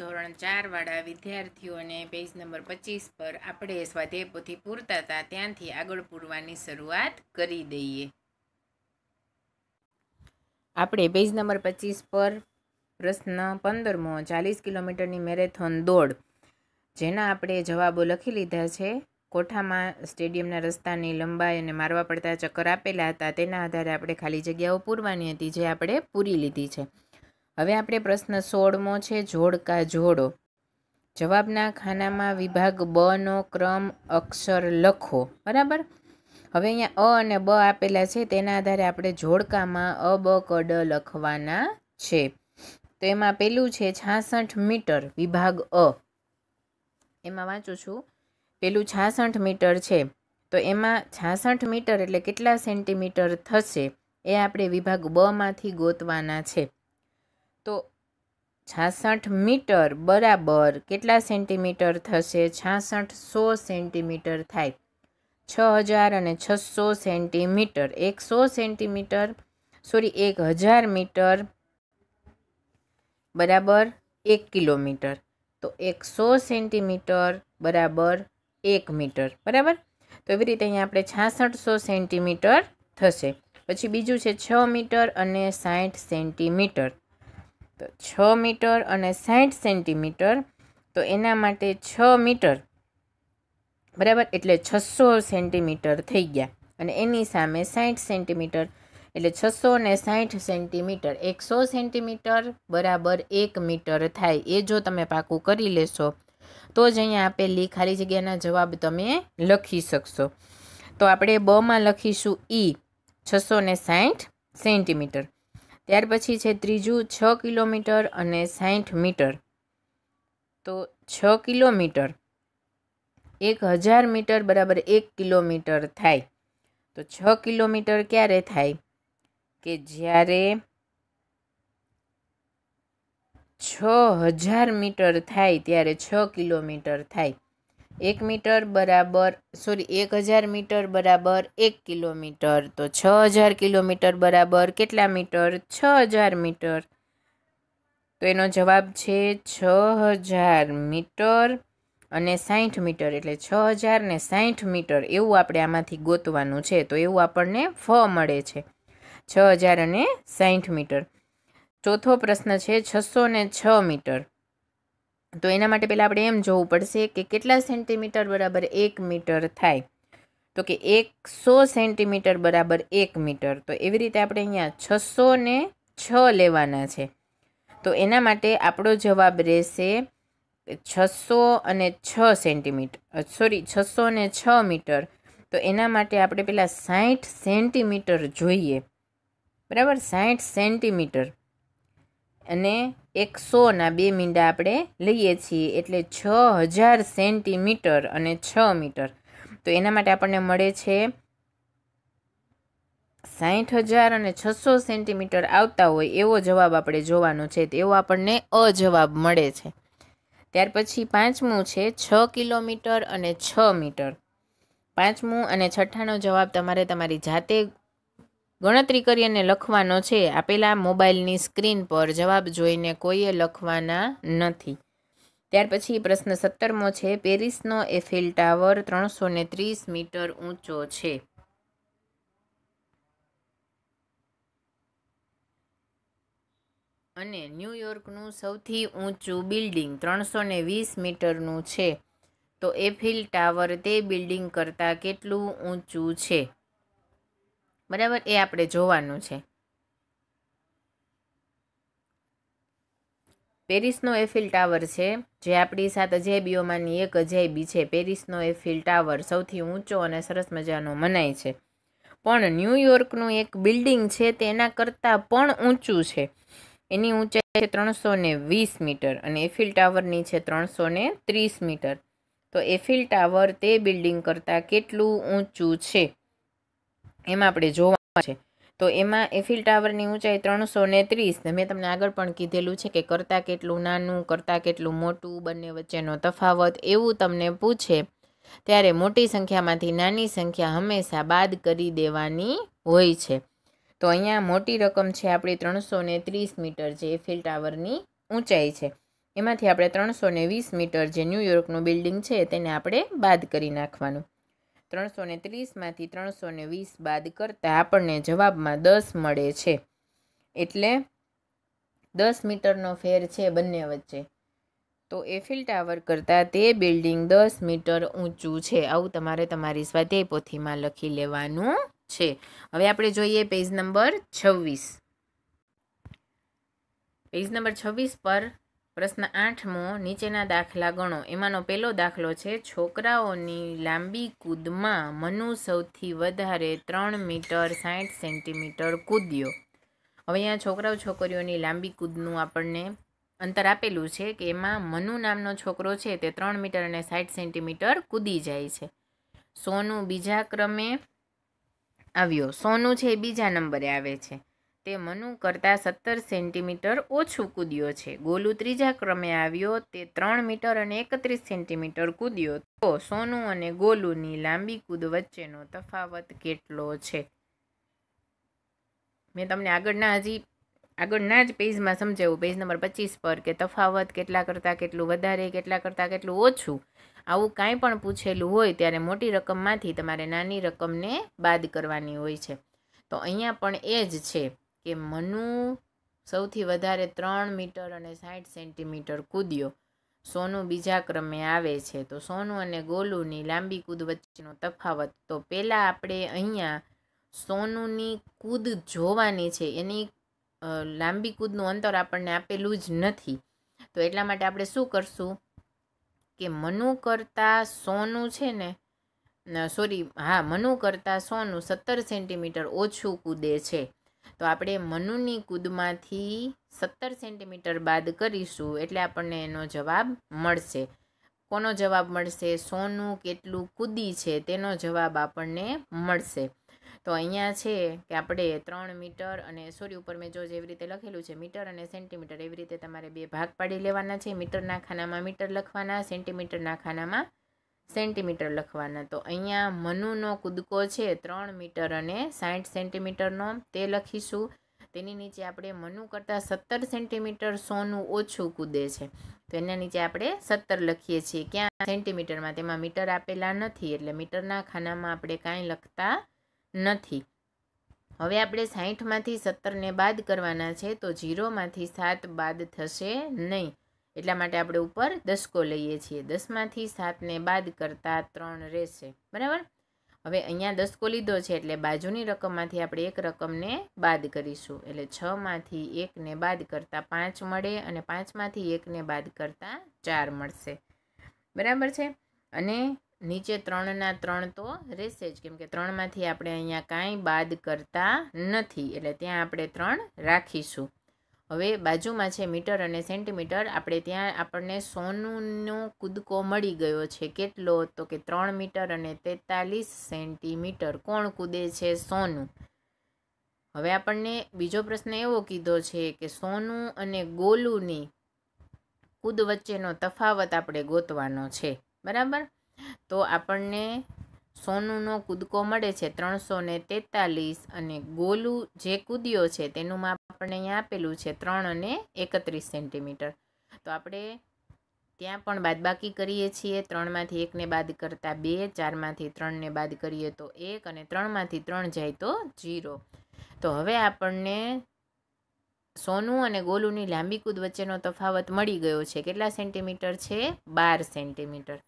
ધોરણ ચારવાળા વિદ્યાર્થીઓને page number પચીસ પર આપણે સ્વાધ્યાય પોથી પૂરતા હતા ત્યાંથી આગળ પૂરવાની શરૂઆત કરી દઈએ આપણે પેજ નંબર પચીસ પર પ્રશ્ન પંદરમો ચાલીસ કિલોમીટરની મેરેથોન દોડ જેના આપણે જવાબો લખી લીધા છે કોઠામાં સ્ટેડિયમના રસ્તાની લંબાઈ અને મારવા પડતા ચક્કર આપેલા હતા તેના આધારે આપણે ખાલી જગ્યાઓ પૂરવાની હતી જે આપણે પૂરી લીધી છે હવે આપણે પ્રશ્ન સોળમો છે જોડકા જોડો જવાબના ખાનામાં વિભાગ બ નો ક્રમ અક્ષર લખો બરાબર હવે અહીંયા અ અને બ આપેલા છે તેના આધારે આપણે જોડકામાં અ બ કડ લખવાના છે તો એમાં પેલું છે છાસઠ મીટર વિભાગ અ એમાં વાંચું છું પેલું છાસઠ મીટર છે તો એમાં છાસઠ મીટર એટલે કેટલા સેન્ટીમીટર થશે એ આપણે વિભાગ બમાંથી ગોતવાના છે તો છાસઠ મીટર બરાબર કેટલા સેન્ટીમીટર થશે છાસઠ સો સેન્ટીમીટર થાય છ હજાર અને છસો સેન્ટીમીટર એકસો સેન્ટીમીટર સોરી એક હજાર મીટર બરાબર એક કિલોમીટર તો એકસો સેન્ટીમીટર બરાબર એક મીટર બરાબર તો એવી રીતે અહીંયા આપણે છાસઠસો સેન્ટીમીટર થશે પછી બીજું છે છ મીટર અને સાઠ સેન્ટીમીટર તો છ મીટર અને સાઠ સેન્ટીમીટર તો એના માટે છ મીટર બરાબર એટલે છસો સેન્ટીમીટર થઈ ગયા અને એની સામે સાઠ સેન્ટીમીટર એટલે છસો ને સાઠ સેન્ટીમીટર એકસો સેન્ટીમીટર બરાબર એક મીટર થાય એ જો તમે પાકું કરી લેશો તો જ અહીંયા આપેલી ખાલી જગ્યાના જવાબ તમે લખી શકશો તો આપણે બમાં લખીશું ઈ છસો ને સાઠ સેન્ટીમીટર ત્યાર પછી છે ત્રીજું છ કિલોમીટર અને સાઠ મીટર તો છ કિલોમીટર એક હજાર મીટર બરાબર એક કિલોમીટર થાય તો છ કિલોમીટર ક્યારે થાય કે જ્યારે છ હજાર મીટર થાય ત્યારે છ કિલોમીટર થાય એક મીટર બરાબર સોરી એક હજાર મીટર બરાબર એક કિલોમીટર તો છ હજાર કિલોમીટર બરાબર કેટલા મીટર છ હજાર મીટર તો એનો જવાબ છે છ હજાર મીટર અને સાઠ મીટર એટલે છ હજાર ને સાઠ મીટર એવું આપણે આમાંથી ગોતવાનું છે તો એવું આપણને ફ મળે છે છ હજાર અને સાઠ મીટર ચોથો પ્રશ્ન છે છસો ને છ મીટર તો એના માટે પહેલાં આપણે એમ જોવું પડશે કે કેટલા સેન્ટીમીટર બરાબર એક મીટર થાય તો કે એકસો સેન્ટીમીટર બરાબર એક મીટર તો એવી રીતે આપણે અહીંયા છસો ને છ લેવાના છે તો એના માટે આપણો જવાબ રહેશે છસો અને છ સેન્ટીમીટર સોરી છસો ને છ મીટર તો એના માટે આપણે પહેલાં સાઠ સેન્ટીમીટર જોઈએ બરાબર સાઠ સેન્ટીમીટર અને એકસોના બે મીંડા આપણે લઈએ છીએ એટલે છ હજાર સેન્ટીમીટર અને છ મીટર તો એના માટે આપણને મળે છે સાહીઠ હજાર અને છસો સેન્ટીમીટર આવતા હોય એવો જવાબ આપણે જોવાનો છે તો એવો આપણને અજવાબ મળે છે ત્યાર પછી પાંચમું છે છ કિલોમીટર અને છ મીટર પાંચમું અને છઠ્ઠાનો જવાબ તમારે તમારી જાતે ગણતરી કરી અને લખવાનો છે આપેલા મોબાઈલની સ્ક્રીન પર જવાબ જોઈને કોઈએ લખવાના નથી ત્યાર પછી પ્રશ્ન સત્તરમો છે પેરિસનો એફિલ ટાવર ત્રણસો ને ત્રીસ મીટર ઊંચો છે અને ન્યૂયોર્કનું સૌથી ઊંચું બિલ્ડિંગ ત્રણસો ને વીસ મીટરનું છે તો એફિલ ટાવર તે બિલ્ડિંગ કરતાં કેટલું ઊંચું છે બરાબર એ આપણે જોવાનું છે પેરિસનો એફિલ ટાવર છે જે આપણી સાત અજાયબીઓમાંની એક અજાયબી છે પેરિસનો એફિલ ટાવર સૌથી ઊંચો અને સરસ મજાનો મનાય છે પણ ન્યૂયોર્કનું એક બિલ્ડિંગ છે તેના કરતાં પણ ઊંચું છે એની ઊંચાઈ છે ત્રણસો ને વીસ મીટર અને એફિલ ટાવરની છે ત્રણસો ને ત્રીસ મીટર તો એફિલ ટાવર તે બિલ્ડિંગ કરતાં કેટલું ઊંચું છે એમાં આપણે જોવા છે તો એમાં એફિલ ટાવરની ઊંચાઈ ત્રણસો ને ત્રીસ મેં તમને આગળ પણ કીધેલું છે કે કરતાં કેટલું નાનું કરતાં કેટલું મોટું બંને વચ્ચેનો તફાવત એવું તમને પૂછે ત્યારે મોટી સંખ્યામાંથી નાની સંખ્યા હંમેશા બાદ કરી દેવાની હોય છે તો અહીંયા મોટી રકમ છે આપણી ત્રણસો ને ત્રીસ મીટર જે એફિલ ટાવરની ઊંચાઈ છે એમાંથી આપણે ત્રણસો ને વીસ મીટર જે ન્યૂયોર્કનું બિલ્ડિંગ છે તેને આપણે બાદ કરી નાખવાનું ત્રણસો ને ત્રીસમાંથી ત્રણસો ને વીસ બાદ કરતાં આપણને જવાબમાં દસ મળે છે એટલે દસ મીટરનો ફેર છે બંને વચ્ચે તો એફિલ ટાવર કરતાં તે બિલ્ડિંગ દસ મીટર ઊંચું છે આવું તમારે તમારી સ્વાધ્યાય પોથીમાં લખી લેવાનું છે હવે આપણે જોઈએ પેજ નંબર છવ્વીસ પેજ નંબર છવ્વીસ પર પ્રશ્ન આઠમો નીચેના દાખલા ગણો એમાંનો પહેલો દાખલો છે છોકરાઓની લાંબી કૂદમાં મનુ સૌથી વધારે ત્રણ મીટર સાઠ સેન્ટીમીટર કૂદ્યો હવે અહીંયા છોકરાઓ છોકરીઓની લાંબી કૂદનું આપણને અંતર આપેલું છે કે એમાં મનુ નામનો છોકરો છે તે ત્રણ મીટર અને સાઠ સેન્ટીમીટર કૂદી જાય છે સોનું બીજા ક્રમે આવ્યો સોનું છે એ બીજા નંબરે આવે છે તે મનુ કરતાં સત્તર સેન્ટીમીટર ઓછું કૂદ્યો છે ગોલું ત્રીજા ક્રમે આવ્યો તે ત્રણ મીટર અને એકત્રીસ સેન્ટીમીટર કૂદ્યો તો સોનું અને ગોલુની લાંબી કૂદ વચ્ચેનો તફાવત કેટલો છે મેં તમને આગળના હજી આગળના જ પેજમાં સમજાવું પેજ નંબર પચીસ પર કે તફાવત કેટલા કરતાં કેટલું વધારે કેટલા કરતાં કેટલું ઓછું આવું કાંઈ પણ પૂછેલું હોય ત્યારે મોટી રકમમાંથી તમારે નાની રકમને બાદ કરવાની હોય છે તો અહીંયા પણ એ જ છે કે મનુ સૌથી વધારે ત્રણ મીટર અને સાઠ સેન્ટીમીટર કૂદ્યો સોનું બીજા ક્રમે આવે છે તો સોનું અને ગોલુની લાંબી કૂદ વચ્ચેનો તફાવત તો પહેલાં આપણે અહીંયા સોનુની કૂદ જોવાની છે એની લાંબી કૂદનું અંતર આપણને આપેલું જ નથી તો એટલા માટે આપણે શું કરશું કે મનુ કરતાં સોનું છે ને સોરી હા મનુ કરતાં સોનું સત્તર સેન્ટીમીટર ઓછું કૂદે છે તો આપણે મનુની કૂદમાંથી સત્તર સેન્ટીમીટર બાદ કરીશું એટલે આપણને એનો જવાબ મળશે કોનો જવાબ મળશે સોનું કેટલું કૂદી છે તેનો જવાબ આપણને મળશે તો અહીંયા છે કે આપણે ત્રણ મીટર અને સોરી ઉપર મેં જો જેવી રીતે લખેલું છે મીટર અને સેન્ટીમીટર એવી રીતે તમારે બે ભાગ પાડી લેવાના છે મીટરના ખાનામાં મીટર લખવાના સેન્ટીમીટરના ખાનામાં સેન્ટીમીટર લખવાના તો અહીંયા મનુનો કૂદકો છે ત્રણ મીટર અને સાઠ સેન્ટીમીટરનો તે લખીશું તેની નીચે આપણે મનુ કરતાં સત્તર સેન્ટીમીટર સોનું ઓછું કૂદે છે તો એના નીચે આપણે સત્તર લખીએ છીએ ક્યાં સેન્ટીમીટરમાં તેમાં મીટર આપેલા નથી એટલે મીટરના ખાનામાં આપણે કાંઈ લખતા નથી હવે આપણે સાઠમાંથી સત્તરને બાદ કરવાના છે તો જીરોમાંથી સાત બાદ થશે નહીં એટલા માટે આપણે ઉપર દસકો લઈએ છીએ દસમાંથી સાતને બાદ કરતાં ત્રણ રહેશે બરાબર હવે અહીંયા દસકો લીધો છે એટલે બાજુની રકમમાંથી આપણે એક રકમને બાદ કરીશું એટલે છમાંથી એકને બાદ કરતાં પાંચ મળે અને પાંચમાંથી એકને બાદ કરતાં ચાર મળશે બરાબર છે અને નીચે ત્રણના ત્રણ તો રહેશે જ કેમ કે ત્રણમાંથી આપણે અહીંયા કાંઈ બાદ કરતા નથી એટલે ત્યાં આપણે ત્રણ રાખીશું હવે બાજુમાં છે મીટર અને સેન્ટીમીટર આપણે ત્યાં આપણને સોનુંનો કૂદકો મળી ગયો છે કેટલો તો કે ત્રણ મીટર અને તેતાલીસ સેન્ટીમીટર કોણ કૂદે છે સોનું હવે આપણને બીજો પ્રશ્ન એવો કીધો છે કે સોનું અને ગોલુની કૂદ વચ્ચેનો તફાવત આપણે ગોતવાનો છે બરાબર તો આપણને સોનુનો કૂદકો મળે છે ત્રણસો ને તેતાલીસ અને ગોલુ જે કૂદ્યો છે તેનું માપ આપણને અહીંયા આપેલું છે ત્રણ અને એકત્રીસ સેન્ટીમીટર તો આપણે ત્યાં પણ બાદબાકી કરીએ છીએ ત્રણમાંથી એકને બાદ કરતાં બે ચારમાંથી ત્રણને બાદ કરીએ તો એક અને ત્રણમાંથી ત્રણ જાય તો જીરો તો હવે આપણને સોનું અને ગોલુની લાંબી કૂદ વચ્ચેનો તફાવત મળી ગયો છે કેટલા સેન્ટીમીટર છે બાર સેન્ટીમીટર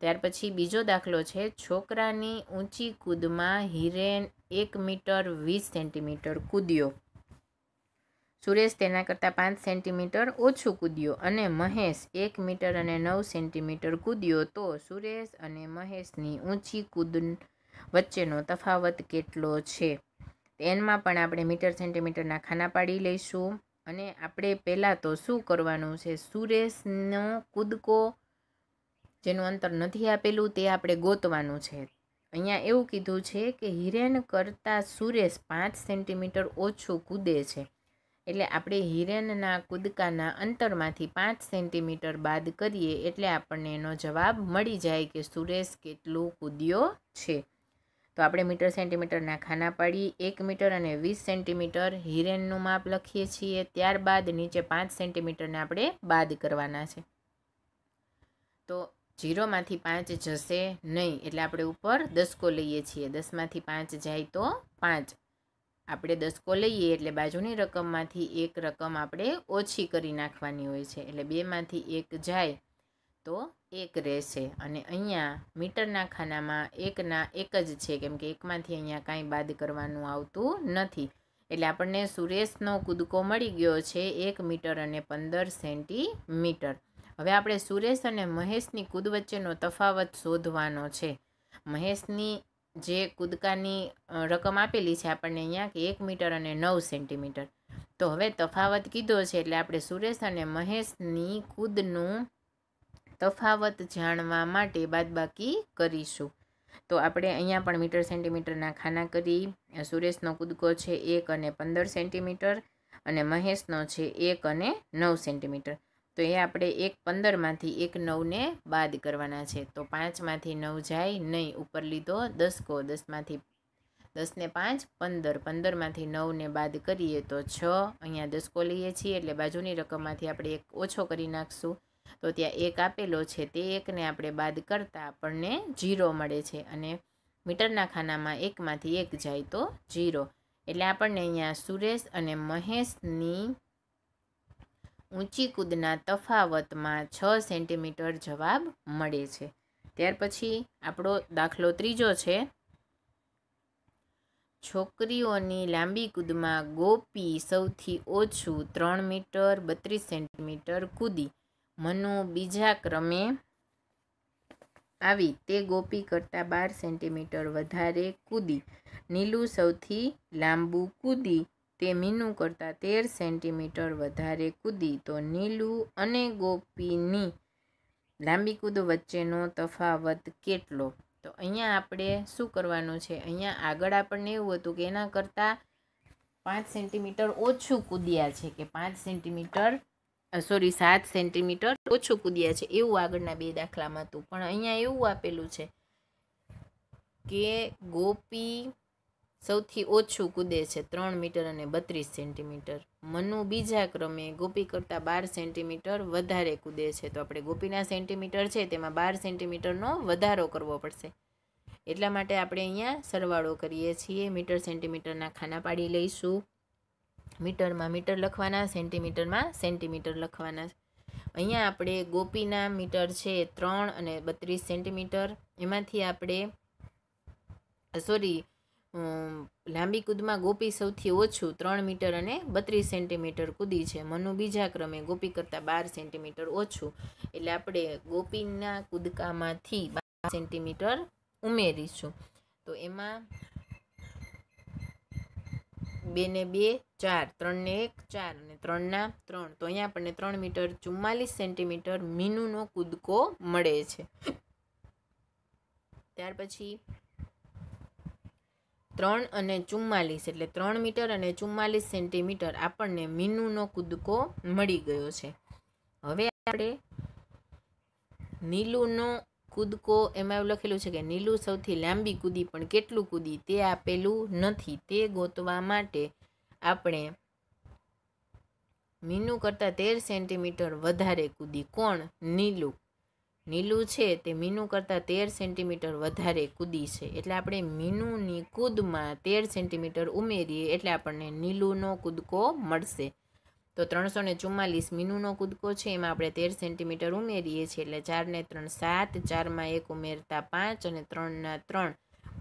ત્યાર પછી બીજો દાખલો છે છોકરાની ઊંચી કૂદમાં હિરેન એક મીટર વીસ સેન્ટીમીટર કૂદ્યો સુરેશ તેના કરતાં પાંચ સેન્ટીમીટર ઓછું કૂદ્યો અને મહેશ એક મીટર અને નવ સેન્ટીમીટર કૂદ્યો તો સુરેશ અને મહેશની ઊંચી કૂદ વચ્ચેનો તફાવત કેટલો છે તેનમાં પણ આપણે મીટર સેન્ટીમીટરના ખાના પાડી લઈશું અને આપણે પહેલાં તો શું કરવાનું છે સુરેશનો કૂદકો જેનું અંતર નથી આપેલું તે આપણે ગોતવાનું છે અહીંયા એવું કીધું છે કે હિરેન કરતાં સુરેશ પાંચ સેન્ટીમીટર ઓછું કૂદે છે એટલે આપણે હિરેનના કૂદકાના અંતરમાંથી પાંચ સેન્ટીમીટર બાદ કરીએ એટલે આપણને એનો જવાબ મળી જાય કે સુરેશ કેટલું કૂદ્યો છે તો આપણે મીટર સેન્ટીમીટરના ખાના પાડી એક મીટર અને વીસ સેન્ટીમીટર હિરેનનું માપ લખીએ છીએ ત્યારબાદ નીચે પાંચ સેન્ટીમીટરને આપણે બાદ કરવાના છે તો જીરોમાંથી પાંચ જશે નહીં એટલે આપણે ઉપર દસકો લઈએ છીએ દસમાંથી પાંચ જાય તો પાંચ આપણે દસકો લઈએ એટલે બાજુની રકમમાંથી એક રકમ આપણે ઓછી કરી નાખવાની હોય છે એટલે બેમાંથી એક જાય તો એક રહેશે અને અહીંયા મીટરના ખાનામાં એકના એક જ છે કેમ કે એકમાંથી અહીંયા કાંઈ બાદ કરવાનું આવતું નથી એટલે આપણને સુરેશનો કૂદકો મળી ગયો છે એક મીટર અને પંદર સેન્ટીમીટર હવે આપણે સુરેશ અને મહેશની કૂદ વચ્ચેનો તફાવત શોધવાનો છે મહેશની જે કૂદકાની રકમ આપેલી છે આપણને અહીંયા કે એક મીટર અને નવ સેન્ટીમીટર તો હવે તફાવત કીધો છે એટલે આપણે સુરેશ અને મહેશની કૂદનું તફાવત જાણવા માટે બાદબાકી કરીશું તો આપણે અહીંયા પણ મીટર સેન્ટીમીટરના ખાના કરી સુરેશનો કૂદકો છે એક અને પંદર સેન્ટીમીટર અને મહેશનો છે એક અને નવ સેન્ટીમીટર તો એ આપણે એક પંદરમાંથી એક નવને બાદ કરવાના છે તો પાંચમાંથી નવ જાય નહીં ઉપર લીધો દસકો દસમાંથી દસને પાંચ પંદર પંદરમાંથી નવને બાદ કરીએ તો છ અહીંયા દસકો લઈએ છીએ એટલે બાજુની રકમમાંથી આપણે એક ઓછો કરી નાખશું તો ત્યાં એક આપેલો છે તે એકને આપણે બાદ કરતાં આપણને જીરો મળે છે અને મીટરના ખાનામાં એકમાંથી એક જાય તો જીરો એટલે આપણને અહીંયા સુરેશ અને મહેશની ઊંચી કૂદના તફાવતમાં છ સેન્ટીમીટર જવાબ મળે છે ત્યાર પછી આપણો દાખલો ત્રીજો છે છોકરીઓની લાંબી કૂદમાં ગોપી સૌથી ઓછું ત્રણ મીટર બત્રીસ સેન્ટીમીટર કૂદી મનુ બીજા ક્રમે આવી તે ગોપી કરતાં બાર સેન્ટીમીટર વધારે કૂદી નીલું સૌથી લાંબુ કૂદી તે મીનુ કરતાં તેર સેન્ટીમીટર વધારે કૂદી તો નીલુ અને ગોપીની લાંબી કૂદ વચ્ચેનો તફાવત કેટલો તો અહીંયા આપણે શું કરવાનું છે અહીંયા આગળ આપણને એવું હતું કે એના કરતાં પાંચ સેન્ટીમીટર ઓછું કૂદ્યા છે કે પાંચ સેન્ટીમીટર સોરી સાત સેન્ટીમીટર ઓછું કૂદ્યા છે એવું આગળના બે દાખલામાં હતું પણ અહીંયા એવું આપેલું છે કે ગોપી સૌથી ઓછું કૂદે છે ત્રણ મીટર અને બત્રીસ સેન્ટીમીટર મનુ બીજા ક્રમે ગોપી કરતાં બાર સેન્ટીમીટર વધારે કૂદે છે તો આપણે ગોપીના સેન્ટીમીટર છે તેમાં બાર સેન્ટીમીટરનો વધારો કરવો પડશે એટલા માટે આપણે અહીંયા સરવાળો કરીએ છીએ મીટર સેન્ટીમીટરના ખાના પાડી લઈશું મીટરમાં મીટર લખવાના સેન્ટીમીટરમાં સેન્ટીમીટર લખવાના અહીંયા આપણે ગોપીના મીટર છે ત્રણ અને બત્રીસ સેન્ટીમીટર એમાંથી આપણે સોરી લાંબી કૂદમાં ગોપી સૌથી ઓછું ત્રણ મીટર અને બત્રીસ સેન્ટીમીટર કૂદી છે મનુ બીજા ક્રમે ગોપી કરતાં બાર સેન્ટીમીટર ઓછું એટલે આપણે ગોપીના કૂદકામાંથી બાર સેન્ટીમીટર ઉમેરીશું તો એમાં બે ને બે ચાર ત્રણને એક ચાર અને ત્રણના ત્રણ તો અહીંયા આપણને ત્રણ મીટર ચુમ્માલીસ સેન્ટીમીટર મીનુનો કૂદકો મળે છે ત્યાર પછી ત્રણ અને ચુમ્માલીસ એટલે ત્રણ મીટર અને ચુમ્માલીસ સેન્ટીમીટર આપણને મીનુનો કૂદકો મળી ગયો છે હવે આપણે નીલુનો કૂદકો એમાં એવું લખેલું છે કે નીલું સૌથી લાંબી કૂદી પણ કેટલું કૂદી તે આપેલું નથી તે ગોતવા માટે આપણે મીનુ કરતાં તેર સેન્ટીમીટર વધારે કૂદી કોણ નીલું નીલું છે તે મીનું કરતાં તેર સેન્ટીમીટર વધારે કૂદી છે એટલે આપણે મીનુની કૂદમાં તેર સેન્ટીમીટર ઉમેરીએ એટલે આપણને નીલુંનો કૂદકો મળશે તો ત્રણસો ને ચુમ્માલીસ મીનુંનો કૂદકો છે એમાં આપણે તેર સેન્ટીમીટર ઉમેરીએ છીએ એટલે ચારને ત્રણ સાત ચારમાં એક ઉમેરતા પાંચ અને ત્રણના ત્રણ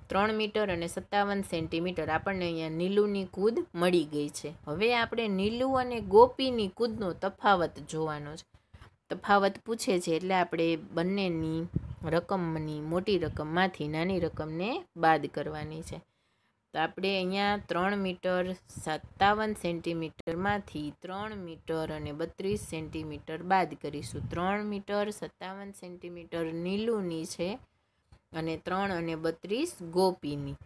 ત્રણ મીટર અને સત્તાવન સેન્ટીમીટર આપણને અહીંયા નીલુની કૂદ મળી ગઈ છે હવે આપણે નીલુ અને ગોપીની કૂદનો તફાવત જોવાનો છે તફાવત પૂછે છે એટલે આપણે બંનેની રકમની મોટી રકમમાંથી નાની રકમને બાદ કરવાની છે તો આપણે અહીંયા ત્રણ મીટર સત્તાવન સેન્ટીમીટરમાંથી ત્રણ મીટર અને બત્રીસ સેન્ટીમીટર બાદ કરીશું ત્રણ મીટર સત્તાવન સેન્ટીમીટર નીલુની છે અને ત્રણ અને બત્રીસ ગોપીની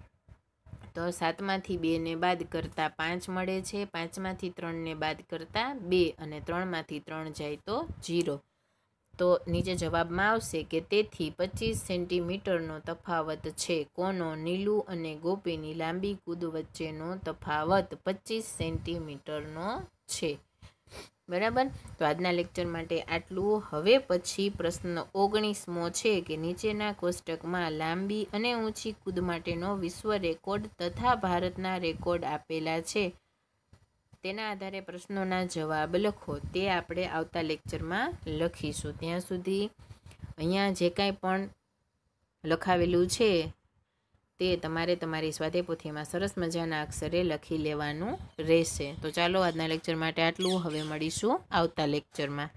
તો સાતમાંથી બેને બાદ કરતાં પાંચ મળે છે પાંચમાંથી ત્રણને બાદ કરતાં બે અને ત્રણમાંથી ત્રણ જાય તો જીરો તો નીચે જવાબમાં આવશે કે તેથી પચીસ સેન્ટીમીટરનો તફાવત છે કોનો નીલું અને ગોપીની લાંબી કૂદ વચ્ચેનો તફાવત પચીસ સેન્ટીમીટરનો છે બરાબર તો આજના લેક્ચર માટે આટલું હવે પછી પ્રશ્ન ઓગણીસમો છે કે નીચેના કોષ્ટકમાં લાંબી અને ઊંચી કૂદ માટેનો વિશ્વ રેકોર્ડ તથા ભારતના રેકોર્ડ આપેલા છે તેના આધારે પ્રશ્નોના જવાબ લખો તે આપણે આવતા લેક્ચરમાં લખીશું ત્યાં સુધી અહીંયા જે કાંઈ પણ લખાવેલું છે તે તમારે તમારી સ્વાધ્યાય પોથીમાં સરસ મજાના અક્ષરે લખી લેવાનું રહેશે તો ચાલો આજના લેક્ચર માટે આટલું હવે મળીશું આવતા લેક્ચરમાં